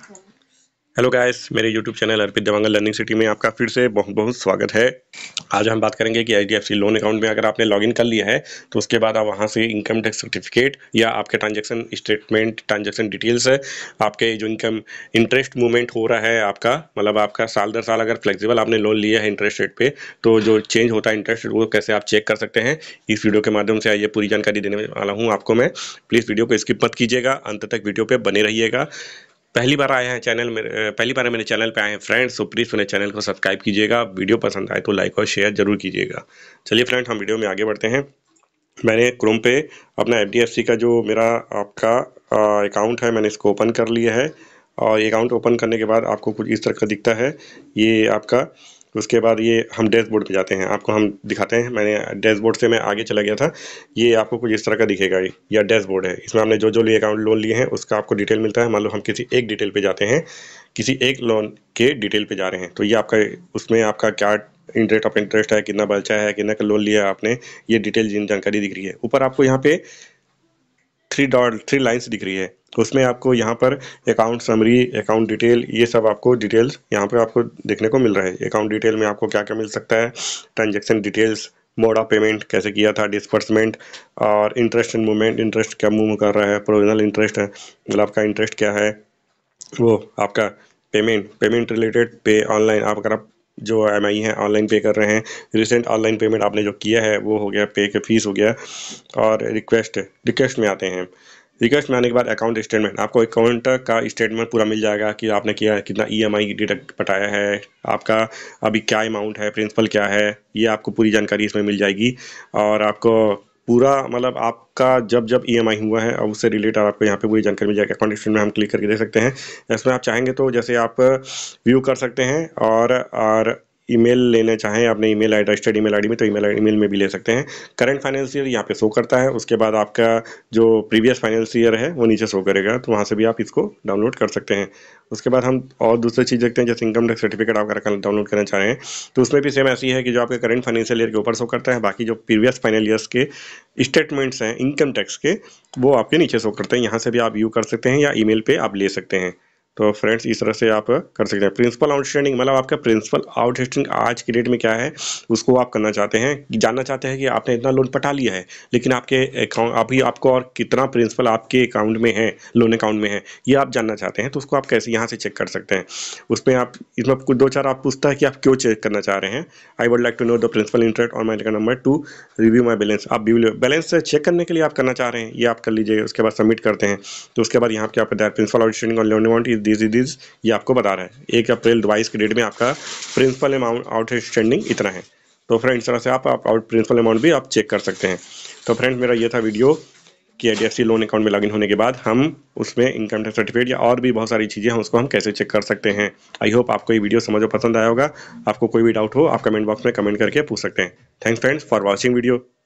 hello guys मेरे YouTube channel Arpit Devangal learning city में आपका फिर से बहुत बहुत स्वागत है आज हम बात करेंगे कि एच लोन अकाउंट में अगर आपने लॉगिन कर लिया है तो उसके बाद आप वहां से इनकम टैक्स सर्टिफिकेट या आपके ट्रांजैक्शन स्टेटमेंट ट्रांजैक्शन डिटेल्स है आपके जो इनकम इंटरेस्ट मूवमेंट हो रहा है आपका मतलब आपका साल दर साल अगर फ्लेक्सिबल आपने लोन लिया है इंटरेस्ट रेट पर तो जो चेंज होता है इंटरेस्ट रेट वो कैसे आप चेक कर सकते हैं इस वीडियो के माध्यम से आइए पूरी जानकारी देने वाला हूँ आपको मैं प्लीज़ वीडियो को स्किप मत कीजिएगा अंत तक वीडियो पर बने रहिएगा पहली बार आए हैं चैनल में पहली बार मेरे चैनल पे आए हैं फ्रेंड्स तो प्लीज़ मेरे चैनल को सब्सक्राइब कीजिएगा वीडियो पसंद आए तो लाइक और शेयर जरूर कीजिएगा चलिए फ्रेंड हम वीडियो में आगे बढ़ते हैं मैंने क्रोम पे अपना एफ का जो मेरा आपका अकाउंट है मैंने इसको ओपन कर लिया है और ये अकाउंट ओपन करने के बाद आपको कुछ इस तरह का दिखता है ये आपका उसके बाद ये हम डैशबोर्ड पे जाते हैं आपको हम दिखाते हैं मैंने डैशबोर्ड से मैं आगे चला गया था ये आपको कुछ इस तरह का दिखेगा या डैशबोर्ड है इसमें हमने जो जो लिए अकाउंट लोन लिए हैं उसका आपको डिटेल मिलता है मान लो हम किसी एक डिटेल पे जाते हैं किसी एक लोन के डिटेल पे जा रहे हैं तो ये आपका उसमें आपका क्या रेट ऑफ इंटरेस्ट है कितना बचा है कितना का लोन लिया है आपने ये डिटेल जिन जानकारी दिख रही है ऊपर आपको यहाँ पे थ्री डॉट थ्री लाइन्स दिख रही है उसमें आपको यहाँ पर अकाउंट समरी अकाउंट डिटेल ये सब आपको डिटेल्स यहाँ पर आपको देखने को मिल रहा है अकाउंट डिटेल में आपको क्या क्या मिल सकता है transaction details mode of payment कैसे किया था डिस्पर्समेंट और इंटरेस्ट एंड मूवमेंट इंटरेस्ट क्या मूव कर रहा है प्रोविजनल इंटरेस्ट है मतलब आपका इंटरेस्ट क्या है वो आपका पेमेंट पेमेंट रिलेटेड पे ऑनलाइन आप अगर आप जो एम आई हैं ऑनलाइन पे कर रहे हैं रिसेंट ऑनलाइन पेमेंट आपने जो किया है वो हो गया पे के फीस हो गया और रिक्वेस्ट रिक्वेस्ट में आते हैं रिक्वेस्ट में आने के बाद अकाउंट स्टेटमेंट आपको अकाउंट का स्टेटमेंट पूरा मिल जाएगा कि आपने किया कितना ई एम आई डिडक्ट पटाया है आपका अभी क्या अमाउंट है प्रिंसिपल क्या है ये आपको पूरी जानकारी इसमें मिल जाएगी और आपको पूरा मतलब आपका जब जब ईएमआई e हुआ है और उससे रिलेटेड आपको यहाँ पे पूरी जानकारी मिल जाएगी अकाउंट स्टेट में हम क्लिक करके देख सकते हैं इसमें आप चाहेंगे तो जैसे आप व्यू कर सकते हैं और और ईमेल लेना चाहें आपने email ID registered email ID में तो ईमेल ईमेल में भी ले सकते हैं करंट फाइनेंशियल ईयर यहाँ पे शो करता है उसके बाद आपका जो प्रीवियस फाइनेंशियल ईयर है वो नीचे शो करेगा तो वहाँ से भी आप इसको डाउनलोड कर सकते हैं उसके बाद हम और दूसरी चीज़ देखते हैं जैसे इनकम टैक्स सर्टिफिकेट आप डाउनलोड करना चाह रहे हैं तो उसमें भी सेम ऐसी है कि जो आपके करंट फाइनेंशियल ईयर के ऊपर शो करता है बाकी जो प्रीवियस फाइनल ईयर्स के स्टेटमेंट्स हैं इनकम टैक्स के वो आपके नीचे शो करते हैं यहाँ से भी आप व्यू कर सकते हैं या ई पे आप ले सकते हैं तो फ्रेंड्स इस तरह से आप कर सकते हैं प्रिंसिपल आउटस्टैंडिंग मतलब आपका प्रिंसिपल आउटस्टैंडिंग आज के डेट में क्या है उसको आप करना चाहते हैं जानना चाहते हैं कि आपने इतना लोन पटा लिया है लेकिन आपके अकाउंट अभी आपको और कितना प्रिंसिपल आपके अकाउंट में है लोन अकाउंट में है ये आप जानना चाहते हैं तो उसको आप कैसे यहाँ से चेक कर सकते हैं उसमें आप इसमें कुछ दो चार आप पूछता है कि आप क्यों चेक करना चाह रहे हैं I would like to know the principal interest और my number to review my balance आप बैलेंस चेक करने के लिए आप करना चाह रहे हैं ये आप कर लीजिए उसके बाद सबमिट करते हैं तो उसके बाद यहाँ पे आप प्रिंसिपल आउटस्टैंडिंग और loan amount is this this ये आपको बता रहा है एक अप्रैल बाईस के डेट में आपका प्रिंसिपल अमाउंट आउटस्टैंडिंग इतना है तो फ्रेंड इस तरह से आप, आप आउट प्रिंसिपल अमाउंट भी आप चेक कर सकते हैं तो फ्रेंड मेरा ये था वीडियो कि एच लोन अकाउंट में लॉगिन होने के बाद हम उसमें इनकम टैक्स सर्टिफिकेट या और भी बहुत सारी चीज़ें हैं उसको हम कैसे चेक कर सकते हैं आई होप आपको ये वीडियो समझो पसंद आया होगा आपको कोई भी डाउट हो आप कमेंट बॉक्स में कमेंट करके पूछ सकते हैं thanks friends for watching video